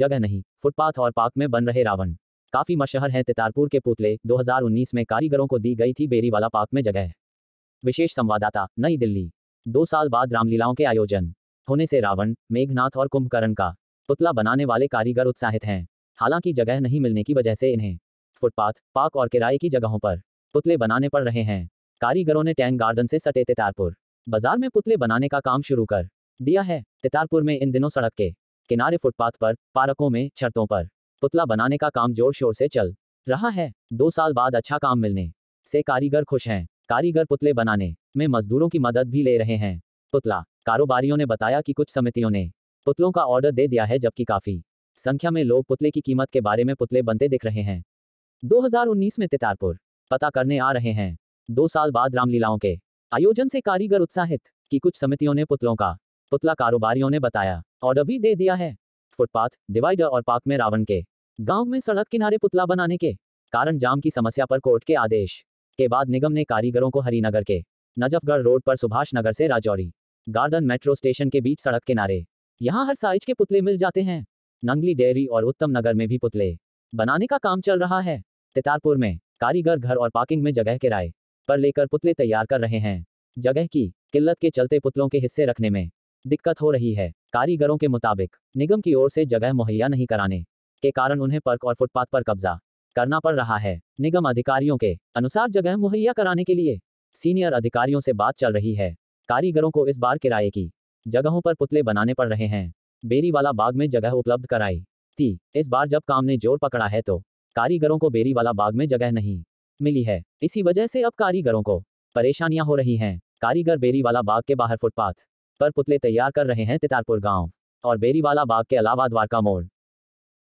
जगह नहीं फुटपाथ और पार्क में बन रहे रावण काफी मशहर है तितारपुर के पुतले 2019 में कारीगरों को दी गई थी बेरीवाला पार्क में जगह विशेष संवाददाता नई दिल्ली दो साल बाद रामलीलाओं के आयोजन होने से रावण मेघनाथ और कुंभकर्ण का पुतला बनाने वाले कारीगर उत्साहित हैं हालांकि जगह नहीं मिलने की वजह से इन्हें फुटपाथ पार्क और किराए की जगहों पर पुतले बनाने पड़ रहे हैं कारीगरों ने टैंक गार्डन से सटे तितारपुर बाजार में पुतले बनाने का काम शुरू कर दिया है तितारपुर में इन दिनों सड़क के किनारे फुटपाथ पर पार्कों में छतों पर पुतला बनाने का काम जोर शोर से चल रहा है दो साल बाद अच्छा काम मिलने से कारीगर खुश हैं कारीगर पुतले बनाने में मजदूरों की मदद भी ले रहे हैं पुतला कारोबारियों ने बताया कि कुछ समितियों ने पुतलों का ऑर्डर दे दिया है जबकि काफी संख्या में लोग पुतले की कीमत के बारे में पुतले बनते दिख रहे हैं 2019 में तितारपुर पता करने आ रहे हैं दो साल बाद रामलीलाओं के आयोजन से कारीगर उत्साहित कि कुछ समितियों ने पुतलों का पुतला कारोबारियों ने बताया ऑर्डर भी दे दिया है फुटपाथ डिवाइडर और पार्क में रावण के गांव में सड़क किनारे पुतला बनाने के कारण जाम की समस्या पर कोर्ट के आदेश के बाद निगम ने कारीगरों को हरिनगर के नजफगढ़ रोड पर सुभाष नगर से राजौरी गार्डन मेट्रो स्टेशन के बीच सड़क किनारे यहाँ हर साइज के पुतले मिल जाते हैं नंगली डेयरी और उत्तम नगर में भी पुतले बनाने का काम चल रहा है तितारपुर में कारीगर घर और पार्किंग में जगह किराए पर लेकर पुतले तैयार कर रहे हैं जगह की किल्लत के चलते पुतलों के हिस्से रखने में दिक्कत हो रही है कारीगरों के मुताबिक निगम की ओर से जगह मुहैया नहीं कराने के कारण उन्हें पर्क और फुटपाथ पर कब्जा करना पड़ रहा है निगम अधिकारियों के अनुसार जगह मुहैया कराने के लिए सीनियर अधिकारियों से बात चल रही है कारीगरों को इस बार किराए की जगहों पर पुतले बनाने पड़ रहे हैं बेरीवाला बाग में जगह उपलब्ध कराई थी इस बार जब काम ने जोर पकड़ा है तो कारीगरों को बेरीवाला बाग में जगह नहीं मिली है इसी वजह से अब कारीगरों को परेशानियां हो रही हैं कारीगर बेरीवाला बाग के बाहर फुटपाथ पर पुतले तैयार कर रहे हैं तितारपुर गांव और बेरीवाला बाग के अलावा द्वारका मोड़